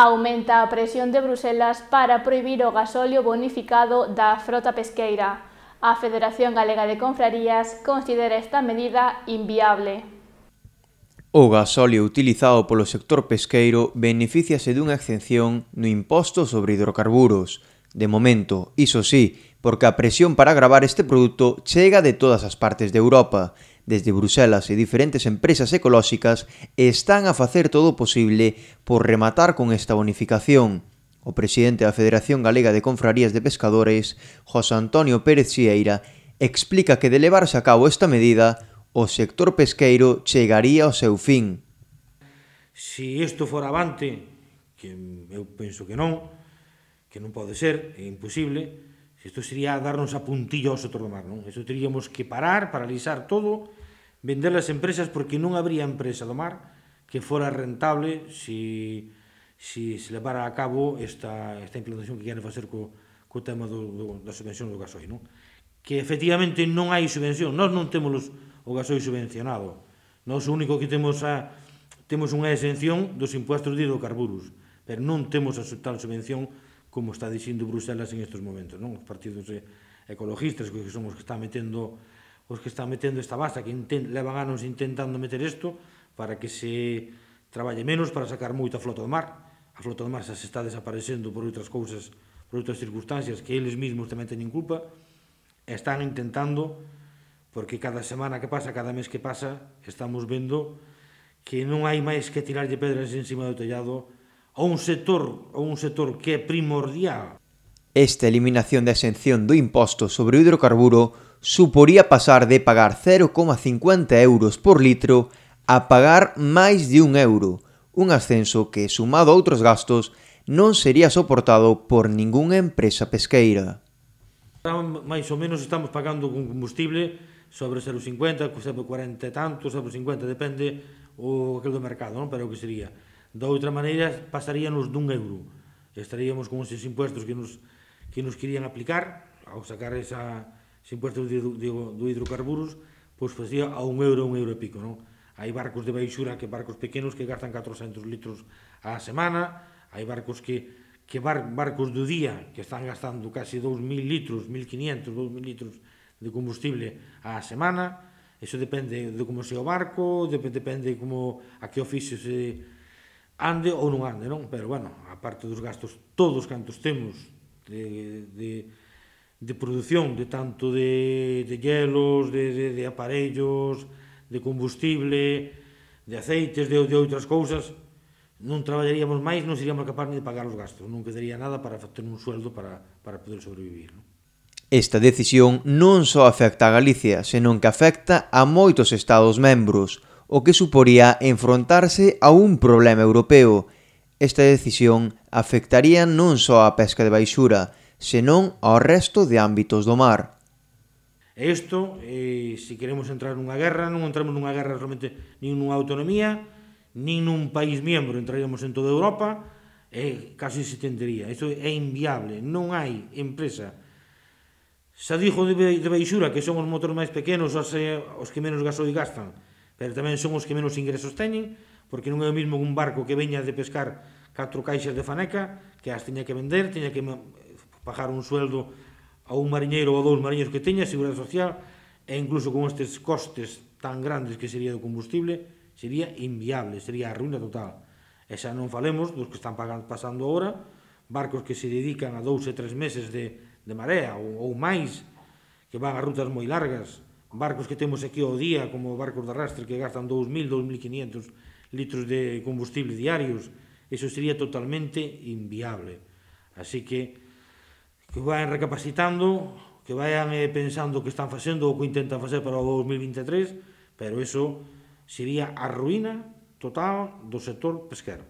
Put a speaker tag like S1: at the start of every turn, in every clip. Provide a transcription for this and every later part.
S1: Aumenta a presión de Bruselas para prohibir o gasóleo bonificado da frota pesqueira. A Federación Galega de Confrarías considera esta medida inviable. O gasóleo utilizado polo sector pesqueiro beneficiase dunha exención no imposto sobre hidrocarburos. De momento, iso sí, porque a presión para gravar este produto chega de todas as partes de Europa, desde Bruselas e diferentes empresas ecolóxicas están a facer todo o posible por rematar con esta bonificación. O presidente da Federación Galega de Confrarías de Pescadores, José Antonio Pérez Xieira, explica que de levarse a cabo esta medida, o sector pesqueiro chegaría ao seu fin.
S2: Si isto for avante, que eu penso que non, que non pode ser, é imposible, Isto sería darnos a puntilla ao sotor do mar, non? Isto teríamos que parar, paralisar todo, vender as empresas porque non habría empresa do mar que fora rentable se, se, se levara a cabo esta, esta implantación que queren facer co, co tema do, do, da subvención do gasoil, non? Que efectivamente non hai subvención, nós non temos o gasoil subvencionado, nós o único que temos a, temos unha exención dos impuestos de hidrocarburos, pero non temos a tal subvención como está dicindo Bruselas en estes momentos, non? Os partidos ecologistas que son os que están metendo os que están metendo esta basta, que intent, levan anos intentando meter isto para que se traballe menos para sacar moita flota do mar. A flota do mar xa se está desaparecendo por outras cousas, por outras circunstancias que eles mesmos tamén teñen culpa. Están intentando porque cada semana que pasa, cada mes que pasa, estamos vendo que non hai máis que tirarlle pedras encima do tellado a un sector a un sector que é primordial.
S1: Esta eliminación da exención do imposto sobre o hidrocarburo suporía pasar de pagar 0,50 euros por litro a pagar máis de un euro, un ascenso que, sumado a outros gastos, non sería soportado por ningunha empresa pesqueira.
S2: Máis ou menos estamos pagando con combustible sobre 0,50, sobre 40 e tanto, sobre 50, depende o aquel do mercado, non? pero o que sería. De outra maneira, pasaríanos dun euro. Estaríamos con esos impuestos que nos, que nos querían aplicar, ao sacar esa, ese impuesto do, do, hidrocarburos, pois facía a un euro, un euro e pico, non? Hai barcos de baixura, que barcos pequenos que gastan 400 litros á semana, hai barcos que que bar, barcos do día que están gastando casi 2.000 litros, 1.500, 2.000 litros de combustible á semana, Eso depende de como sea o barco, depende, depende como a que oficio se, ande ou non ande, non? Pero, bueno, a parte dos gastos, todos cantos temos de, de, de produción, de tanto de, de hielos, de, de, de aparellos, de combustible, de aceites, de, de outras cousas, non traballaríamos máis, non seríamos capaces de pagar os gastos, non quedaría nada para ter un sueldo para, para poder sobrevivir. Non?
S1: Esta decisión non só afecta a Galicia, senón que afecta a moitos estados membros, o que suporía enfrontarse a un problema europeo. Esta decisión afectaría non só a pesca de baixura, senón ao resto de ámbitos do mar.
S2: E isto, eh, se queremos entrar nunha guerra, non entramos nunha guerra realmente nin nunha autonomía, nin nun país membro, entraríamos en toda Europa, eh, casi se tendería. Isto é inviable, non hai empresa Se dixo de, de baixura que son os motores máis pequenos os, os que menos gasoil gastan pero tamén son os que menos ingresos teñen, porque non é o mismo un barco que veña de pescar catro caixas de faneca, que as teña que vender, teña que eh, pagar un sueldo a un mariñeiro ou a dous mariñeiros que teña, seguridade social, e incluso con estes costes tan grandes que sería do combustible, sería inviable, sería a ruína total. E xa non falemos dos que están pagando, pasando agora, barcos que se dedican a dous e tres meses de, de marea ou, ou máis, que van a rutas moi largas, barcos que temos aquí ao día, como barcos de arrastre que gastan 2.000, 2.500 litros de combustible diarios, eso sería totalmente inviable. Así que que vayan recapacitando, que vayan eh, pensando o que están facendo ou que intentan facer para o 2023, pero eso sería a ruína total do sector pesquero.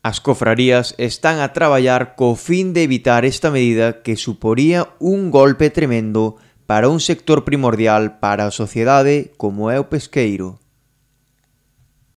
S1: As cofrarías están a traballar co fin de evitar esta medida que suporía un golpe tremendo para un sector primordial para a sociedade como é o pesqueiro.